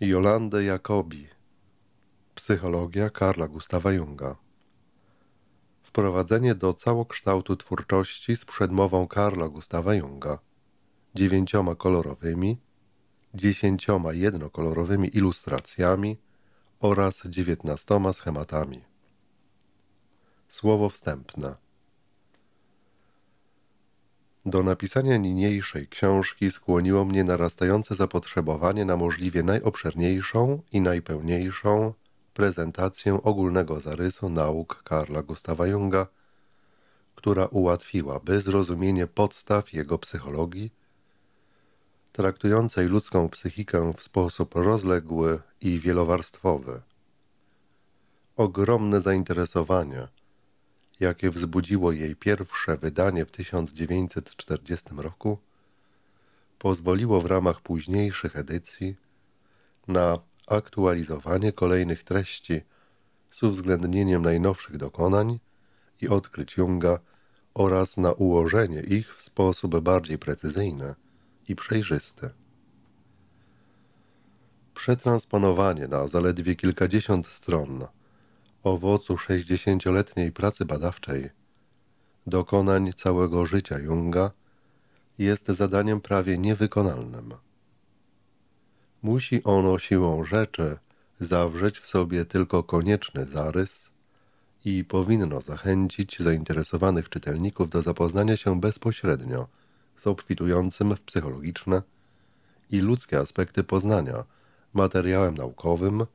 Jolandę Jakobi Psychologia Karla Gustawa Junga Wprowadzenie do całokształtu twórczości z przedmową Karla Gustawa Junga dziewięcioma kolorowymi, dziesięcioma jednokolorowymi ilustracjami oraz dziewiętnastoma schematami. Słowo wstępne do napisania niniejszej książki skłoniło mnie narastające zapotrzebowanie na możliwie najobszerniejszą i najpełniejszą prezentację ogólnego zarysu nauk Karla Gustawa Junga, która ułatwiłaby zrozumienie podstaw jego psychologii, traktującej ludzką psychikę w sposób rozległy i wielowarstwowy. Ogromne zainteresowanie – jakie wzbudziło jej pierwsze wydanie w 1940 roku, pozwoliło w ramach późniejszych edycji na aktualizowanie kolejnych treści z uwzględnieniem najnowszych dokonań i odkryć Junga oraz na ułożenie ich w sposób bardziej precyzyjny i przejrzysty. Przetransponowanie na zaledwie kilkadziesiąt stron owocu sześćdziesięcioletniej pracy badawczej, dokonań całego życia Junga, jest zadaniem prawie niewykonalnym. Musi ono siłą rzeczy zawrzeć w sobie tylko konieczny zarys i powinno zachęcić zainteresowanych czytelników do zapoznania się bezpośrednio z obfitującym w psychologiczne i ludzkie aspekty poznania materiałem naukowym,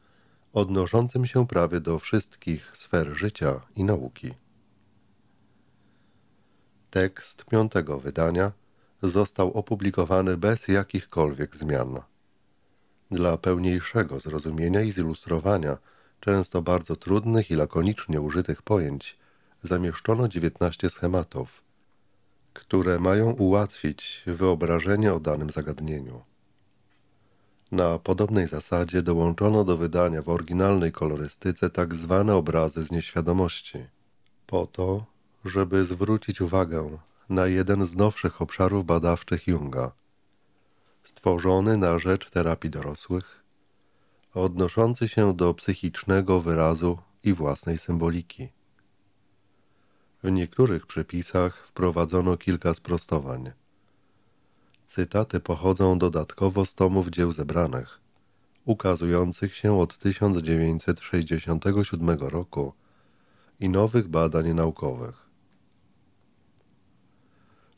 odnoszącym się prawie do wszystkich sfer życia i nauki. Tekst piątego wydania został opublikowany bez jakichkolwiek zmian. Dla pełniejszego zrozumienia i zilustrowania często bardzo trudnych i lakonicznie użytych pojęć zamieszczono 19 schematów, które mają ułatwić wyobrażenie o danym zagadnieniu. Na podobnej zasadzie dołączono do wydania w oryginalnej kolorystyce tak zwane obrazy z nieświadomości, po to, żeby zwrócić uwagę na jeden z nowszych obszarów badawczych Junga, stworzony na rzecz terapii dorosłych, odnoszący się do psychicznego wyrazu i własnej symboliki. W niektórych przepisach wprowadzono kilka sprostowań – Cytaty pochodzą dodatkowo z tomów dzieł zebranych, ukazujących się od 1967 roku i nowych badań naukowych.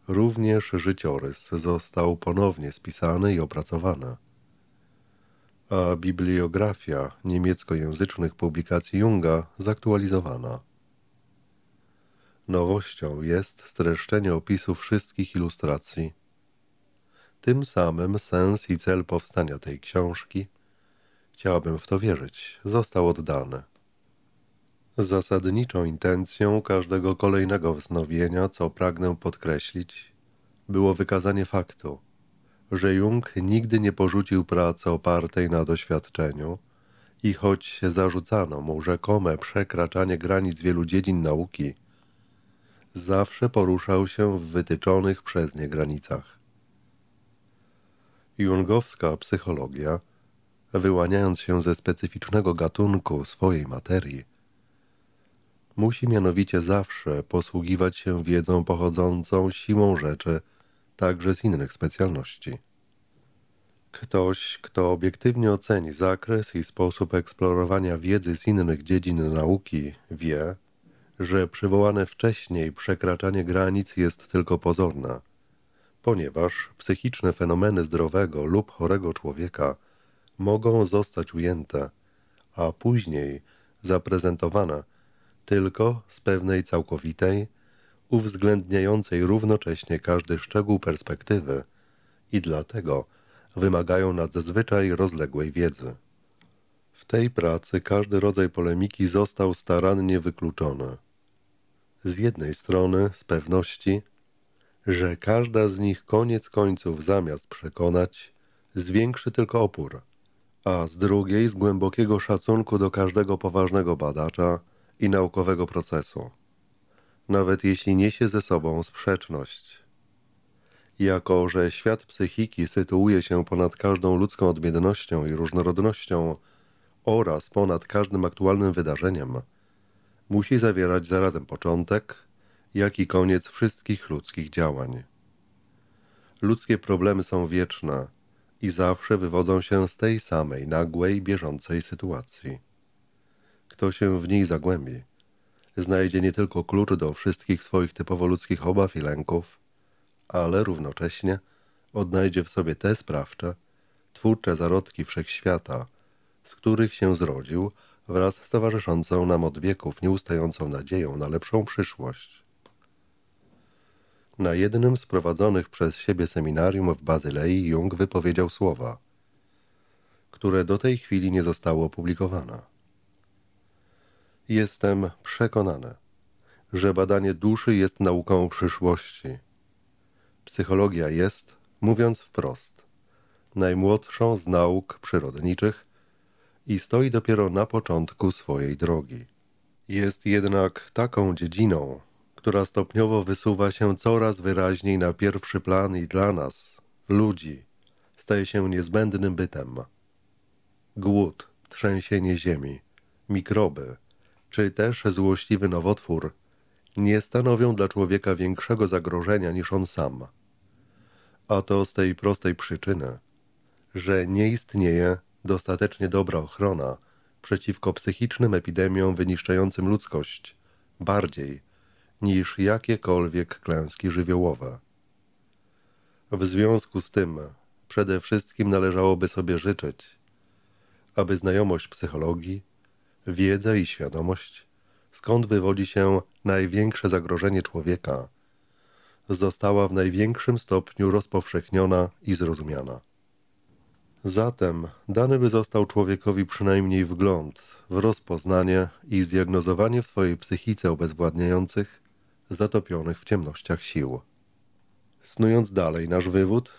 Również życiorys został ponownie spisany i opracowany, a bibliografia niemieckojęzycznych publikacji Junga zaktualizowana. Nowością jest streszczenie opisu wszystkich ilustracji tym samym sens i cel powstania tej książki, chciałabym w to wierzyć, został oddany. Zasadniczą intencją każdego kolejnego wznowienia, co pragnę podkreślić, było wykazanie faktu, że Jung nigdy nie porzucił pracy opartej na doświadczeniu i choć zarzucano mu rzekome przekraczanie granic wielu dziedzin nauki, zawsze poruszał się w wytyczonych przez nie granicach. Jungowska psychologia, wyłaniając się ze specyficznego gatunku swojej materii, musi mianowicie zawsze posługiwać się wiedzą pochodzącą siłą rzeczy także z innych specjalności. Ktoś, kto obiektywnie oceni zakres i sposób eksplorowania wiedzy z innych dziedzin nauki, wie, że przywołane wcześniej przekraczanie granic jest tylko pozorne – ponieważ psychiczne fenomeny zdrowego lub chorego człowieka mogą zostać ujęte, a później zaprezentowane tylko z pewnej całkowitej, uwzględniającej równocześnie każdy szczegół perspektywy i dlatego wymagają nadzwyczaj rozległej wiedzy. W tej pracy każdy rodzaj polemiki został starannie wykluczony. Z jednej strony z pewności że każda z nich koniec końców zamiast przekonać, zwiększy tylko opór, a z drugiej z głębokiego szacunku do każdego poważnego badacza i naukowego procesu, nawet jeśli niesie ze sobą sprzeczność. Jako, że świat psychiki sytuuje się ponad każdą ludzką odmiennością i różnorodnością oraz ponad każdym aktualnym wydarzeniem, musi zawierać zarazem początek, jak i koniec wszystkich ludzkich działań. Ludzkie problemy są wieczne i zawsze wywodzą się z tej samej nagłej, bieżącej sytuacji. Kto się w niej zagłębi, znajdzie nie tylko klucz do wszystkich swoich typowo ludzkich obaw i lęków, ale równocześnie odnajdzie w sobie te sprawcze, twórcze zarodki wszechświata, z których się zrodził wraz z towarzyszącą nam od wieków nieustającą nadzieją na lepszą przyszłość. Na jednym z prowadzonych przez siebie seminarium w Bazylei Jung wypowiedział słowa, które do tej chwili nie zostały opublikowane. Jestem przekonany, że badanie duszy jest nauką przyszłości. Psychologia jest, mówiąc wprost, najmłodszą z nauk przyrodniczych i stoi dopiero na początku swojej drogi. Jest jednak taką dziedziną, która stopniowo wysuwa się coraz wyraźniej na pierwszy plan i dla nas, ludzi, staje się niezbędnym bytem. Głód, trzęsienie ziemi, mikroby, czy też złośliwy nowotwór nie stanowią dla człowieka większego zagrożenia niż on sam. A to z tej prostej przyczyny, że nie istnieje dostatecznie dobra ochrona przeciwko psychicznym epidemiom wyniszczającym ludzkość, bardziej niż jakiekolwiek klęski żywiołowe. W związku z tym przede wszystkim należałoby sobie życzyć, aby znajomość psychologii, wiedza i świadomość, skąd wywodzi się największe zagrożenie człowieka, została w największym stopniu rozpowszechniona i zrozumiana. Zatem dany by został człowiekowi przynajmniej wgląd w rozpoznanie i zdiagnozowanie w swojej psychice obezwładniających zatopionych w ciemnościach sił. Snując dalej nasz wywód,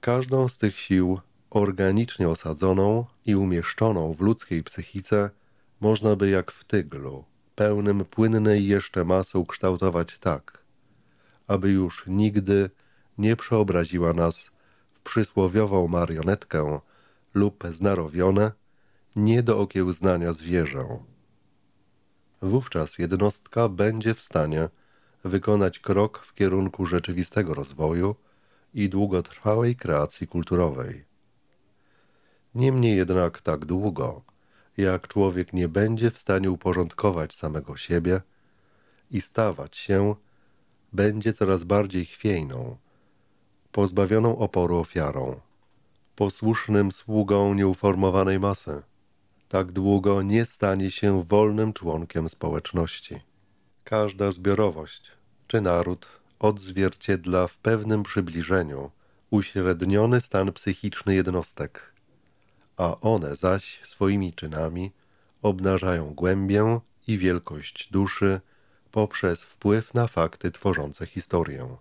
każdą z tych sił organicznie osadzoną i umieszczoną w ludzkiej psychice można by jak w tyglu, pełnym płynnej jeszcze masy ukształtować tak, aby już nigdy nie przeobraziła nas w przysłowiową marionetkę lub znarowione, nie do okiełznania zwierzę. Wówczas jednostka będzie w stanie wykonać krok w kierunku rzeczywistego rozwoju i długotrwałej kreacji kulturowej. Niemniej jednak tak długo, jak człowiek nie będzie w stanie uporządkować samego siebie i stawać się, będzie coraz bardziej chwiejną, pozbawioną oporu ofiarą, posłusznym sługą nieuformowanej masy. Tak długo nie stanie się wolnym członkiem społeczności. Każda zbiorowość, czy naród odzwierciedla w pewnym przybliżeniu uśredniony stan psychiczny jednostek, a one zaś swoimi czynami obnażają głębię i wielkość duszy poprzez wpływ na fakty tworzące historię.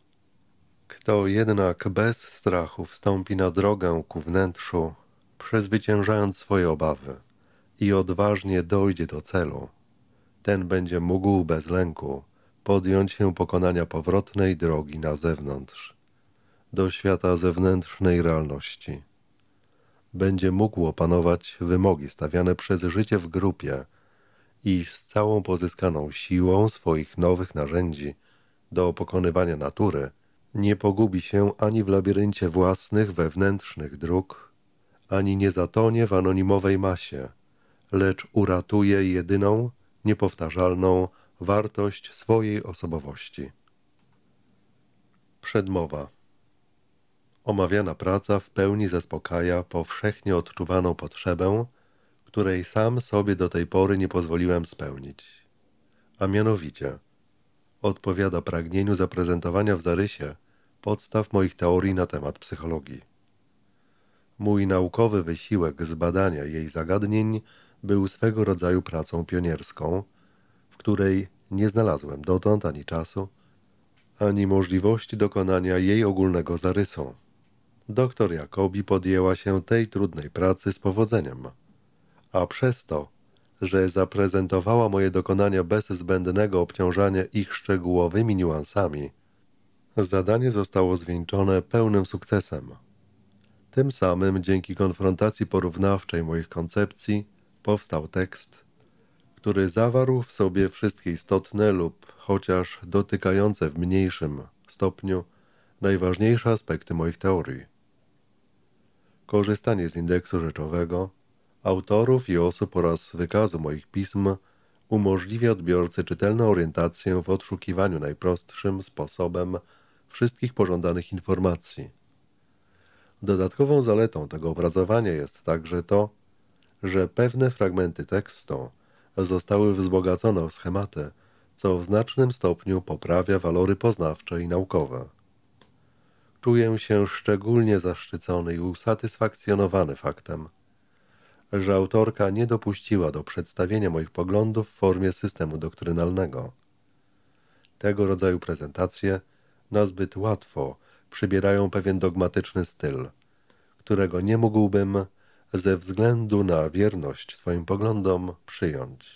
Kto jednak bez strachu wstąpi na drogę ku wnętrzu, przezwyciężając swoje obawy i odważnie dojdzie do celu, ten będzie mógł bez lęku podjąć się pokonania powrotnej drogi na zewnątrz, do świata zewnętrznej realności. Będzie mógł opanować wymogi stawiane przez życie w grupie i z całą pozyskaną siłą swoich nowych narzędzi do pokonywania natury nie pogubi się ani w labiryncie własnych wewnętrznych dróg, ani nie zatonie w anonimowej masie, lecz uratuje jedyną, niepowtarzalną, wartość swojej osobowości. Przedmowa. Omawiana praca w pełni zaspokaja powszechnie odczuwaną potrzebę, której sam sobie do tej pory nie pozwoliłem spełnić. A mianowicie odpowiada pragnieniu zaprezentowania w zarysie podstaw moich teorii na temat psychologii. Mój naukowy wysiłek zbadania jej zagadnień był swego rodzaju pracą pionierską – której nie znalazłem dotąd ani czasu, ani możliwości dokonania jej ogólnego zarysu. Doktor Jakobi podjęła się tej trudnej pracy z powodzeniem, a przez to, że zaprezentowała moje dokonania bez zbędnego obciążania ich szczegółowymi niuansami, zadanie zostało zwieńczone pełnym sukcesem. Tym samym dzięki konfrontacji porównawczej moich koncepcji powstał tekst – który zawarł w sobie wszystkie istotne lub chociaż dotykające w mniejszym stopniu najważniejsze aspekty moich teorii. Korzystanie z indeksu rzeczowego, autorów i osób oraz wykazu moich pism umożliwia odbiorcy czytelną orientację w odszukiwaniu najprostszym sposobem wszystkich pożądanych informacji. Dodatkową zaletą tego opracowania jest także to, że pewne fragmenty tekstu zostały wzbogacone o schematy, co w znacznym stopniu poprawia walory poznawcze i naukowe. Czuję się szczególnie zaszczycony i usatysfakcjonowany faktem, że autorka nie dopuściła do przedstawienia moich poglądów w formie systemu doktrynalnego. Tego rodzaju prezentacje nazbyt łatwo przybierają pewien dogmatyczny styl, którego nie mógłbym ze względu na wierność swoim poglądom przyjąć.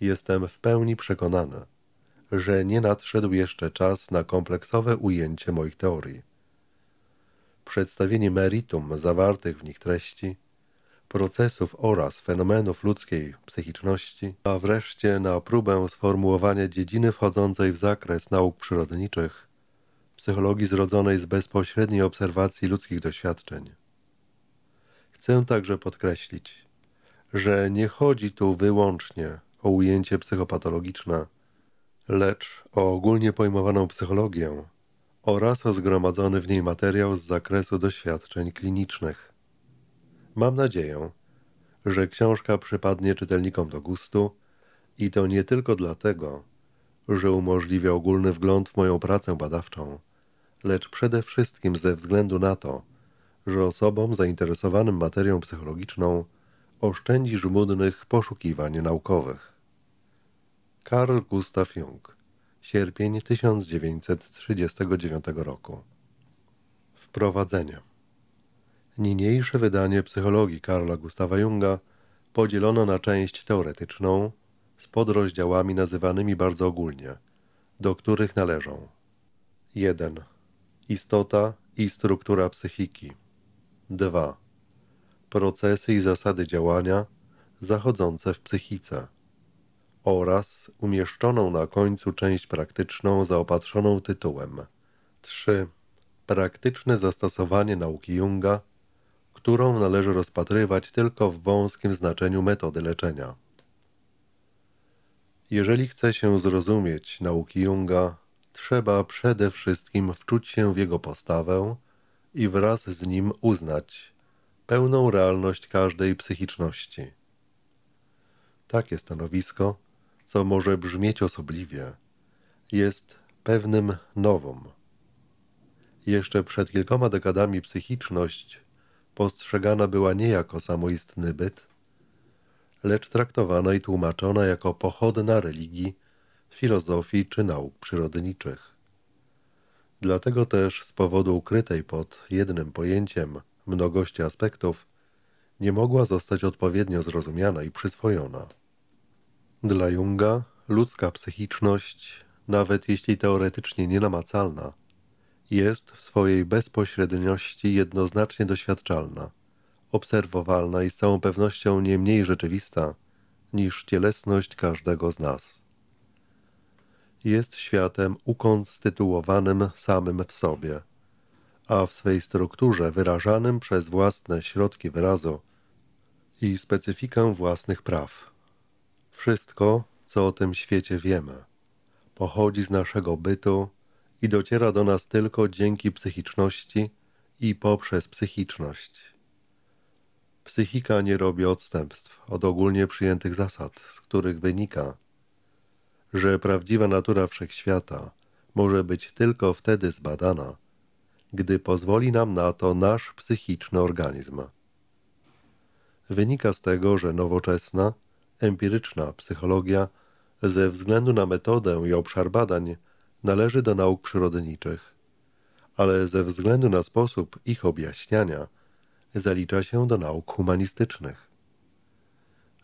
Jestem w pełni przekonany, że nie nadszedł jeszcze czas na kompleksowe ujęcie moich teorii. Przedstawienie meritum zawartych w nich treści, procesów oraz fenomenów ludzkiej psychiczności, a wreszcie na próbę sformułowania dziedziny wchodzącej w zakres nauk przyrodniczych, psychologii zrodzonej z bezpośredniej obserwacji ludzkich doświadczeń. Chcę także podkreślić, że nie chodzi tu wyłącznie o ujęcie psychopatologiczne, lecz o ogólnie pojmowaną psychologię oraz o zgromadzony w niej materiał z zakresu doświadczeń klinicznych. Mam nadzieję, że książka przypadnie czytelnikom do gustu i to nie tylko dlatego, że umożliwia ogólny wgląd w moją pracę badawczą, lecz przede wszystkim ze względu na to, że osobom zainteresowanym materią psychologiczną oszczędzi żmudnych poszukiwań naukowych. Karl Gustav Jung, sierpień 1939 roku. Wprowadzenie. Niniejsze wydanie psychologii Karla Gustawa Junga podzielono na część teoretyczną z podrozdziałami nazywanymi bardzo ogólnie, do których należą 1. Istota i struktura psychiki 2. Procesy i zasady działania zachodzące w psychice oraz umieszczoną na końcu część praktyczną zaopatrzoną tytułem 3. Praktyczne zastosowanie nauki Junga, którą należy rozpatrywać tylko w wąskim znaczeniu metody leczenia. Jeżeli chce się zrozumieć nauki Junga, trzeba przede wszystkim wczuć się w jego postawę – i wraz z nim uznać pełną realność każdej psychiczności. Takie stanowisko, co może brzmieć osobliwie, jest pewnym nowym. Jeszcze przed kilkoma dekadami psychiczność postrzegana była nie jako samoistny byt, lecz traktowana i tłumaczona jako pochodna religii, filozofii czy nauk przyrodniczych. Dlatego też z powodu ukrytej pod jednym pojęciem mnogości aspektów nie mogła zostać odpowiednio zrozumiana i przyswojona. Dla Junga ludzka psychiczność, nawet jeśli teoretycznie nienamacalna, jest w swojej bezpośredniości jednoznacznie doświadczalna, obserwowalna i z całą pewnością nie mniej rzeczywista niż cielesność każdego z nas jest światem ukonstytuowanym samym w sobie, a w swej strukturze wyrażanym przez własne środki wyrazu i specyfikę własnych praw. Wszystko, co o tym świecie wiemy, pochodzi z naszego bytu i dociera do nas tylko dzięki psychiczności i poprzez psychiczność. Psychika nie robi odstępstw od ogólnie przyjętych zasad, z których wynika, że prawdziwa natura wszechświata może być tylko wtedy zbadana, gdy pozwoli nam na to nasz psychiczny organizm. Wynika z tego, że nowoczesna, empiryczna psychologia ze względu na metodę i obszar badań należy do nauk przyrodniczych, ale ze względu na sposób ich objaśniania zalicza się do nauk humanistycznych.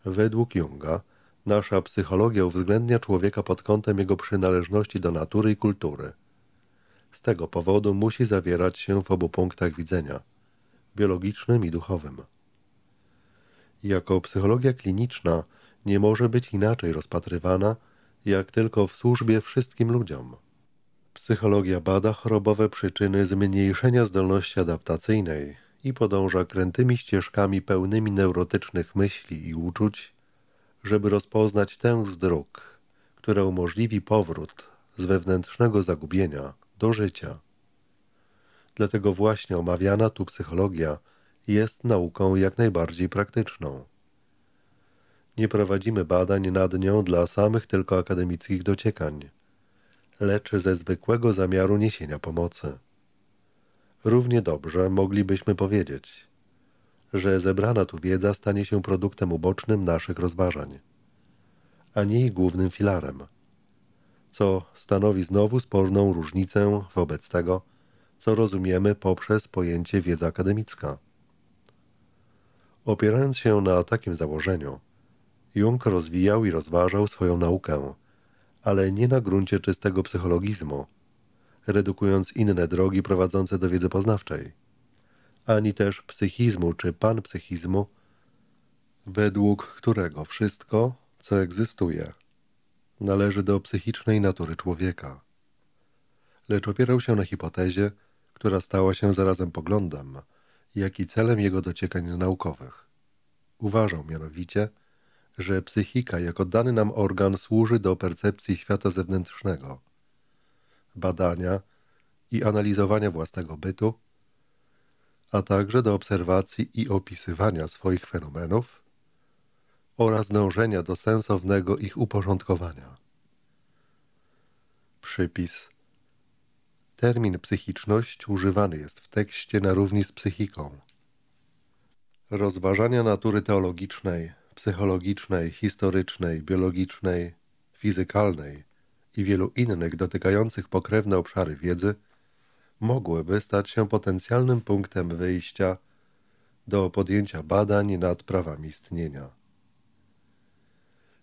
Według Junga Nasza psychologia uwzględnia człowieka pod kątem jego przynależności do natury i kultury. Z tego powodu musi zawierać się w obu punktach widzenia biologicznym i duchowym. Jako psychologia kliniczna nie może być inaczej rozpatrywana, jak tylko w służbie wszystkim ludziom. Psychologia bada chorobowe przyczyny zmniejszenia zdolności adaptacyjnej i podąża krętymi ścieżkami pełnymi neurotycznych myśli i uczuć żeby rozpoznać tę z dróg, która umożliwi powrót z wewnętrznego zagubienia do życia. Dlatego właśnie omawiana tu psychologia jest nauką jak najbardziej praktyczną. Nie prowadzimy badań nad nią dla samych tylko akademickich dociekań, lecz ze zwykłego zamiaru niesienia pomocy. Równie dobrze moglibyśmy powiedzieć – że zebrana tu wiedza stanie się produktem ubocznym naszych rozważań, a nie jej głównym filarem, co stanowi znowu sporną różnicę wobec tego, co rozumiemy poprzez pojęcie wiedza akademicka. Opierając się na takim założeniu, Jung rozwijał i rozważał swoją naukę, ale nie na gruncie czystego psychologizmu, redukując inne drogi prowadzące do wiedzy poznawczej ani też psychizmu czy panpsychizmu, według którego wszystko, co egzystuje, należy do psychicznej natury człowieka. Lecz opierał się na hipotezie, która stała się zarazem poglądem, jak i celem jego dociekań naukowych. Uważał mianowicie, że psychika jako dany nam organ służy do percepcji świata zewnętrznego, badania i analizowania własnego bytu, a także do obserwacji i opisywania swoich fenomenów oraz dążenia do sensownego ich uporządkowania. Przypis Termin psychiczność używany jest w tekście na równi z psychiką. Rozważania natury teologicznej, psychologicznej, historycznej, biologicznej, fizykalnej i wielu innych dotykających pokrewne obszary wiedzy – mogłyby stać się potencjalnym punktem wyjścia do podjęcia badań nad prawami istnienia.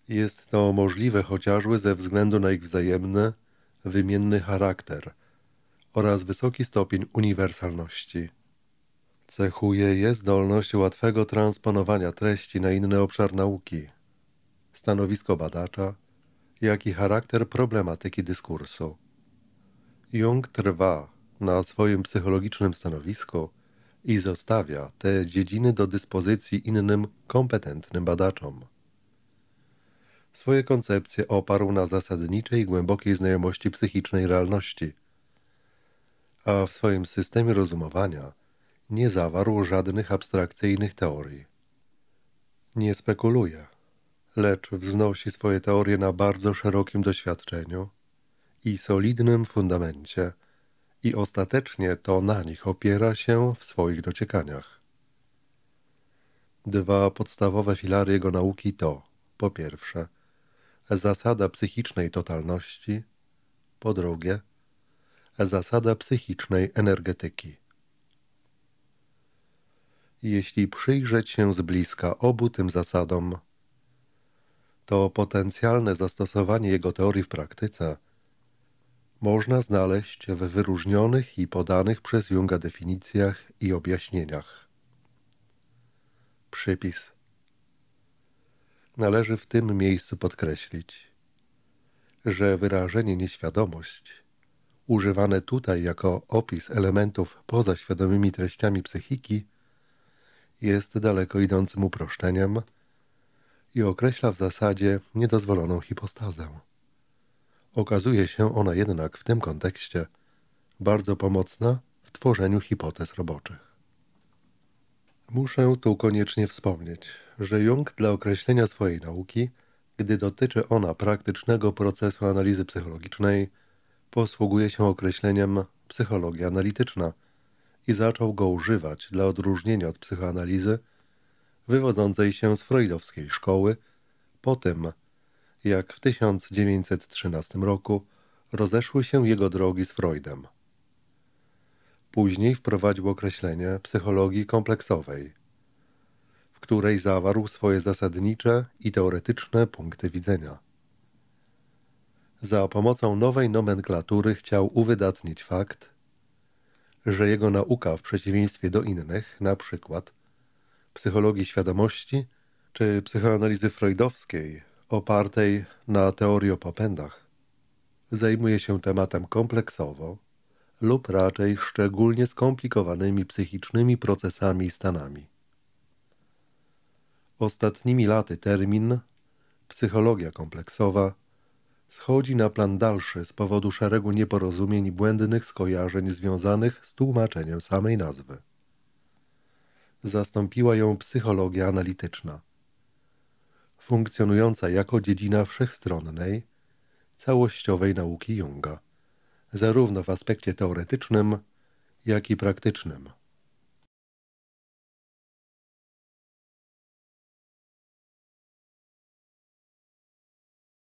Jest to możliwe chociażby ze względu na ich wzajemny, wymienny charakter oraz wysoki stopień uniwersalności. Cechuje je zdolność łatwego transponowania treści na inny obszar nauki, stanowisko badacza, jak i charakter problematyki dyskursu. Jung trwa na swoim psychologicznym stanowisku i zostawia te dziedziny do dyspozycji innym kompetentnym badaczom. Swoje koncepcje oparł na zasadniczej, głębokiej znajomości psychicznej realności, a w swoim systemie rozumowania nie zawarł żadnych abstrakcyjnych teorii. Nie spekuluje, lecz wznosi swoje teorie na bardzo szerokim doświadczeniu i solidnym fundamencie – i ostatecznie to na nich opiera się w swoich dociekaniach. Dwa podstawowe filary jego nauki to po pierwsze zasada psychicznej totalności, po drugie zasada psychicznej energetyki. Jeśli przyjrzeć się z bliska obu tym zasadom, to potencjalne zastosowanie jego teorii w praktyce – można znaleźć w wyróżnionych i podanych przez Junga definicjach i objaśnieniach. Przypis Należy w tym miejscu podkreślić, że wyrażenie nieświadomość używane tutaj jako opis elementów poza świadomymi treściami psychiki jest daleko idącym uproszczeniem i określa w zasadzie niedozwoloną hipostazę okazuje się ona jednak w tym kontekście bardzo pomocna w tworzeniu hipotez roboczych. Muszę tu koniecznie wspomnieć, że Jung dla określenia swojej nauki, gdy dotyczy ona praktycznego procesu analizy psychologicznej, posługuje się określeniem psychologia analityczna i zaczął go używać dla odróżnienia od psychoanalizy wywodzącej się z freudowskiej szkoły po tym, jak w 1913 roku rozeszły się jego drogi z Freudem. Później wprowadził określenie psychologii kompleksowej, w której zawarł swoje zasadnicze i teoretyczne punkty widzenia. Za pomocą nowej nomenklatury chciał uwydatnić fakt, że jego nauka w przeciwieństwie do innych, na przykład psychologii świadomości czy psychoanalizy freudowskiej, opartej na teorii o popędach zajmuje się tematem kompleksowo lub raczej szczególnie skomplikowanymi psychicznymi procesami i stanami. Ostatnimi laty termin psychologia kompleksowa schodzi na plan dalszy z powodu szeregu nieporozumień i błędnych skojarzeń związanych z tłumaczeniem samej nazwy. Zastąpiła ją psychologia analityczna – funkcjonująca jako dziedzina wszechstronnej, całościowej nauki Junga, zarówno w aspekcie teoretycznym, jak i praktycznym.